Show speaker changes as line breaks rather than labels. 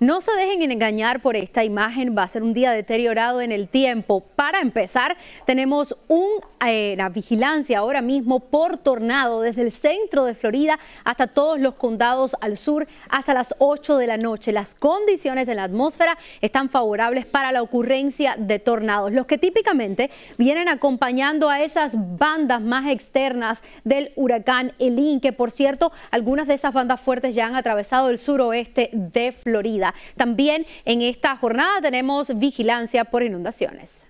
No se dejen engañar por esta imagen, va a ser un día deteriorado en el tiempo. Para empezar, tenemos una eh, vigilancia ahora mismo por tornado desde el centro de Florida hasta todos los condados al sur hasta las 8 de la noche. Las condiciones en la atmósfera están favorables para la ocurrencia de tornados, los que típicamente vienen acompañando a esas bandas más externas del huracán Elín, que por cierto, algunas de esas bandas fuertes ya han atravesado el suroeste de Florida. También en esta jornada tenemos vigilancia por inundaciones.